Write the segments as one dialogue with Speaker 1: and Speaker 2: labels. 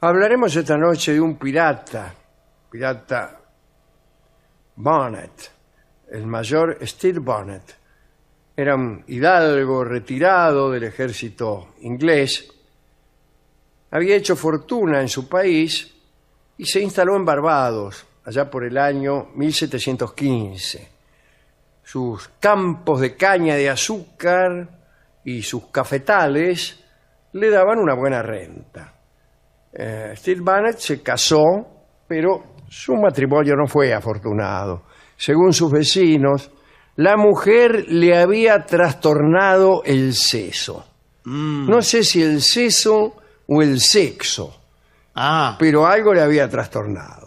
Speaker 1: Hablaremos esta noche de un pirata, pirata Bonnet, el mayor Steve Bonnet. Era un hidalgo retirado del ejército inglés. Había hecho fortuna en su país y se instaló en Barbados, allá por el año 1715. Sus campos de caña de azúcar y sus cafetales le daban una buena renta eh, Steve Bannett se casó, pero su matrimonio no fue afortunado. Según sus vecinos, la mujer le había trastornado el seso. Mm. No sé si el seso o el sexo, ah. pero algo le había trastornado.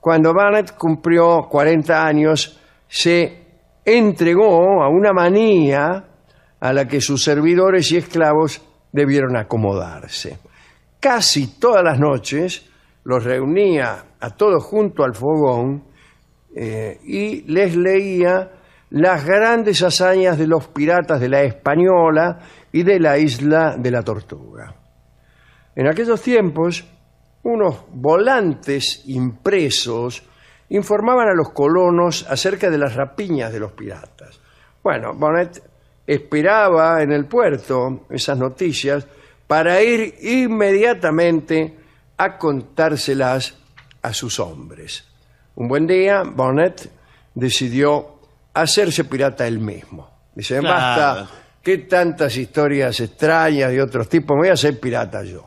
Speaker 1: Cuando Bannett cumplió 40 años, se entregó a una manía a la que sus servidores y esclavos debieron acomodarse casi todas las noches los reunía a todos junto al fogón eh, y les leía las grandes hazañas de los piratas de la Española y de la isla de la Tortuga. En aquellos tiempos, unos volantes impresos informaban a los colonos acerca de las rapiñas de los piratas. Bueno, Bonnet esperaba en el puerto esas noticias para ir inmediatamente a contárselas a sus hombres. Un buen día, Bonnet decidió hacerse pirata él mismo. Dice, basta, qué tantas historias extrañas de otros tipos, me voy a hacer pirata yo.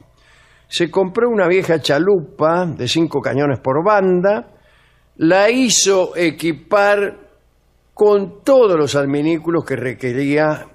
Speaker 1: Se compró una vieja chalupa de cinco cañones por banda, la hizo equipar con todos los adminículos que requería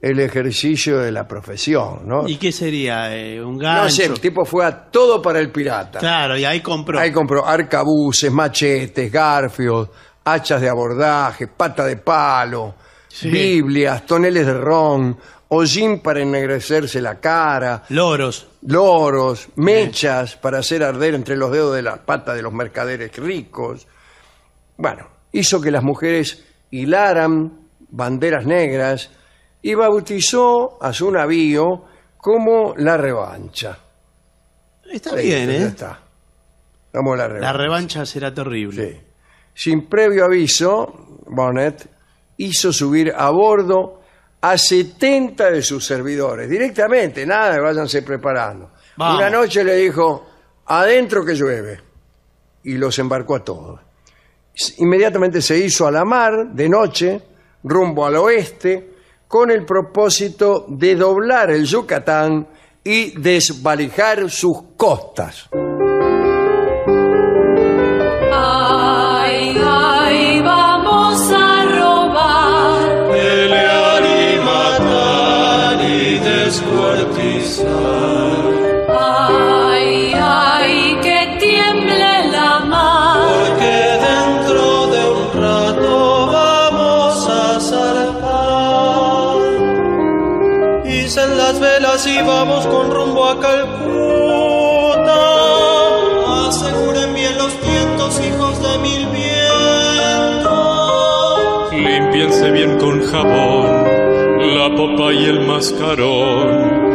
Speaker 1: el ejercicio de la profesión, ¿no? ¿Y qué sería? Eh, ¿Un gancho? No sé, el tipo fue a todo para el pirata. Claro, y ahí compró. Ahí compró arcabuces, machetes, garfios, hachas de abordaje, pata de palo, Biblias, toneles de ron, hollín para ennegrecerse la cara, Loros. loros, mechas para hacer arder entre los dedos de las patas de los mercaderes ricos. Bueno, hizo que las mujeres hilaran banderas negras y bautizó a su navío como La Revancha. Está bien, ¿eh? está. Vamos La Revancha. La revancha será terrible. Sí. Sin previo aviso, Bonnet hizo subir a bordo a 70 de sus servidores, directamente, nada, váyanse preparando. Una noche le dijo, adentro que llueve, y los embarcó a todos. Inmediatamente se hizo a la mar, de noche, rumbo al oeste, con el propósito de doblar el Yucatán y desvalijar sus costas. Ah. Calcuta. Aseguren bien los vientos, hijos de mil vientos. Limpiense bien con jabón la popa y el mascarón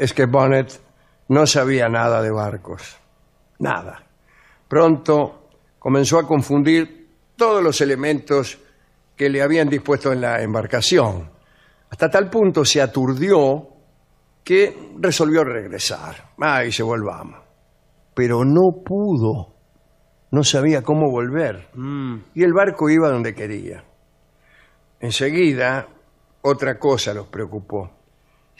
Speaker 1: es que Bonnet no sabía nada de barcos. Nada. Pronto comenzó a confundir todos los elementos que le habían dispuesto en la embarcación. Hasta tal punto se aturdió que resolvió regresar. y se volvamos. Pero no pudo. No sabía cómo volver. Mm. Y el barco iba donde quería. Enseguida, otra cosa los preocupó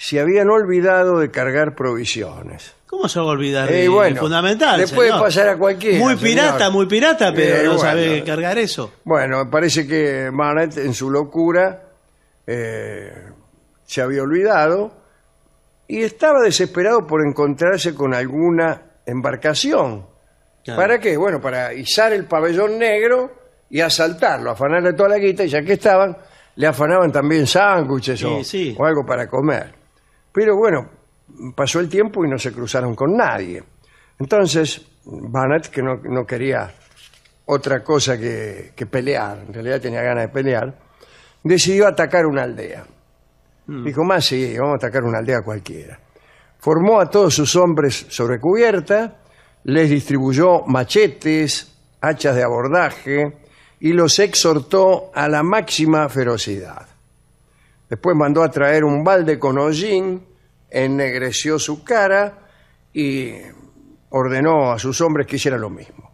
Speaker 1: se habían olvidado de cargar provisiones. ¿Cómo se va a olvidar? es eh, fundamental. Le puede pasar a cualquiera. Muy pirata, muy pirata, eh, pero no sabe cargar eso. Bueno, parece que Manet en su locura eh, se había olvidado y estaba desesperado por encontrarse con alguna embarcación. ¿Para qué? Bueno, para izar el pabellón negro y asaltarlo, afanarle toda la guita y ya que estaban, le afanaban también sándwiches o algo para comer. Pero bueno, pasó el tiempo y no se cruzaron con nadie. Entonces, Barnett, que no, quería otra cosa que, pelear, en realidad tenía ganas de pelear, decidió atacar una aldea. Mm. Dijo, más sí, vamos a atacar una aldea cualquiera. Formó a todos sus hombres sobre cubierta, les distribuyó machetes, hachas de abordaje y los exhortó a la máxima ferocidad. Después mandó a traer un balde con hollín, ennegreció su cara y ordenó a sus hombres que hiciera lo mismo.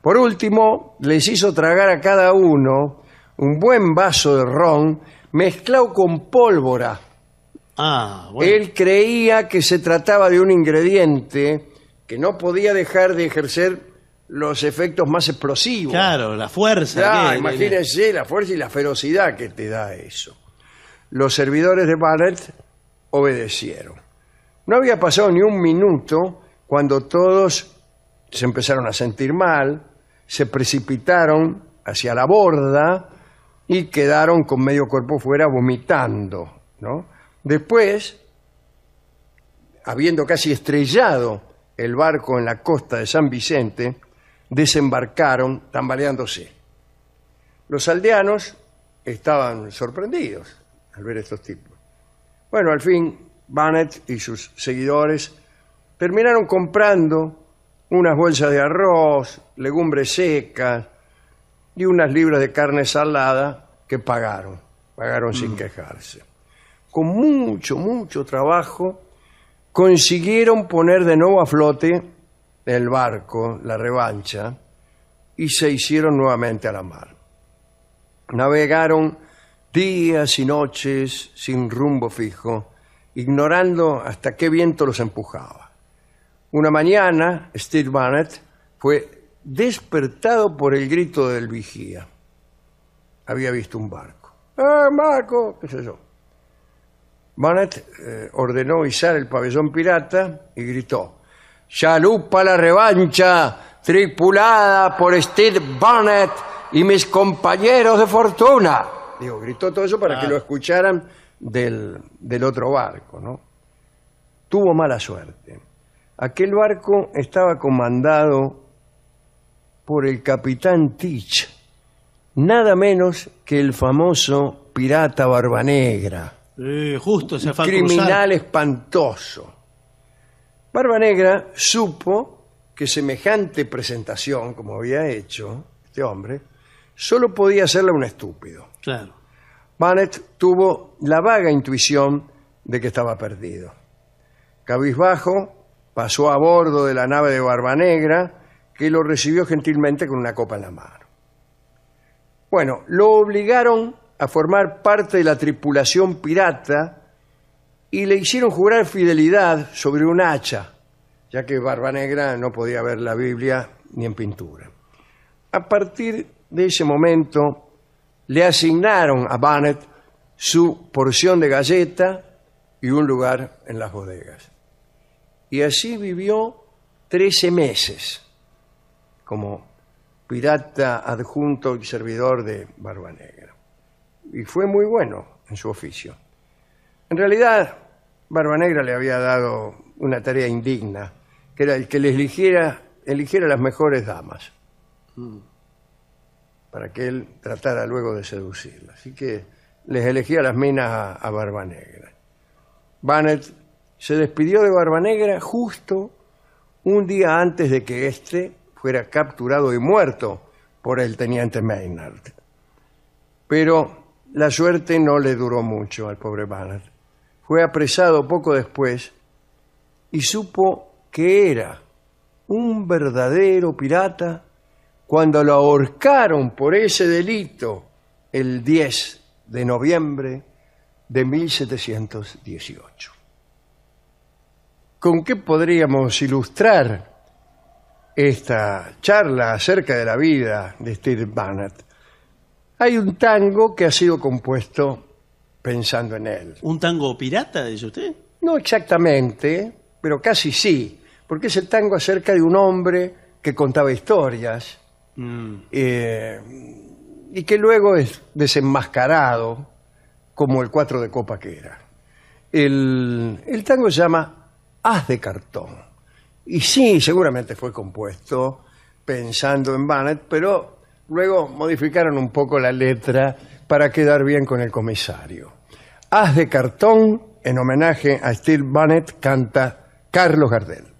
Speaker 1: Por último, les hizo tragar a cada uno un buen vaso de ron mezclado con pólvora. Ah, Él creía que se trataba de un ingrediente que no podía dejar de ejercer los efectos más explosivos. Claro, la fuerza. imagínense la fuerza y la ferocidad que te da eso los servidores de Ballet obedecieron. No había pasado ni un minuto cuando todos se empezaron a sentir mal, se precipitaron hacia la borda y quedaron con medio cuerpo fuera vomitando. Después, habiendo casi estrellado el barco en la costa de San Vicente, desembarcaron tambaleándose. Los aldeanos estaban sorprendidos al ver estos tipos. Bueno, al fin, Bannett y sus seguidores terminaron comprando unas bolsas de arroz, legumbres secas y unas libras de carne salada que pagaron, pagaron sin mm. quejarse. Con mucho, mucho trabajo consiguieron poner de nuevo a flote el barco, la revancha, y se hicieron nuevamente a la mar. Navegaron días y noches sin rumbo fijo, ignorando hasta qué viento los empujaba. Una mañana, Steve Barnett fue despertado por el grito del vigía. Había visto un barco. ¡Ah, barco! ¿Qué sé yo? Barnett eh, ordenó izar el pabellón pirata y gritó: ¡Chalupa la revancha! Tripulada por Steve Barnett y mis compañeros de fortuna gritó todo eso para que lo ah. escucharan del, otro barco, ¿no? Tuvo mala suerte. Aquel barco estaba comandado por el capitán Teach, nada menos que el famoso pirata Barbanegra. Eh, justo criminal espantoso. espantoso. Barbanegra supo que semejante presentación, como había hecho este hombre, solo podía hacerle un estúpido. Claro. Bannett tuvo la vaga intuición de que estaba perdido. Cabizbajo pasó a bordo de la nave de Barbanegra, que lo recibió gentilmente con una copa en la mano. Bueno, lo obligaron a formar parte de la tripulación pirata y le hicieron jurar fidelidad sobre un hacha, ya que Barbanegra no podía ver la Biblia ni en pintura. A partir de ese momento le asignaron a Barnett su porción de galleta y un lugar en las bodegas. Y así vivió 13 meses como pirata adjunto y servidor de Barba Negra. Y fue muy bueno en su oficio. En realidad, Barbanegra le había dado una tarea indigna, que era el que le eligiera, las mejores damas. Mm para que él tratara luego de seducirla. Así que les elegía las minas a, Barbanegra. Barba Negra. Bannett se despidió de Barba justo un día antes de que éste fuera capturado y muerto por el teniente Maynard. Pero la suerte no le duró mucho al pobre Bannett. Fue apresado poco después y supo que era un verdadero pirata cuando lo ahorcaron por ese delito el 10 de noviembre de 1718. ¿Con qué podríamos ilustrar esta charla acerca de la vida de Steve Bannett? Hay un tango que ha sido compuesto pensando en él. ¿Un tango pirata, dice usted? No exactamente, pero casi sí, porque es el tango acerca de un hombre que contaba historias Mm. Eh, y que luego es desenmascarado como el cuatro de copa que era. El, el tango se llama Haz de cartón. Y sí, seguramente fue compuesto pensando en Bannett, pero luego modificaron un poco la letra para quedar bien con el comisario. Haz de cartón, en homenaje a Steve Bannett, canta Carlos Gardel.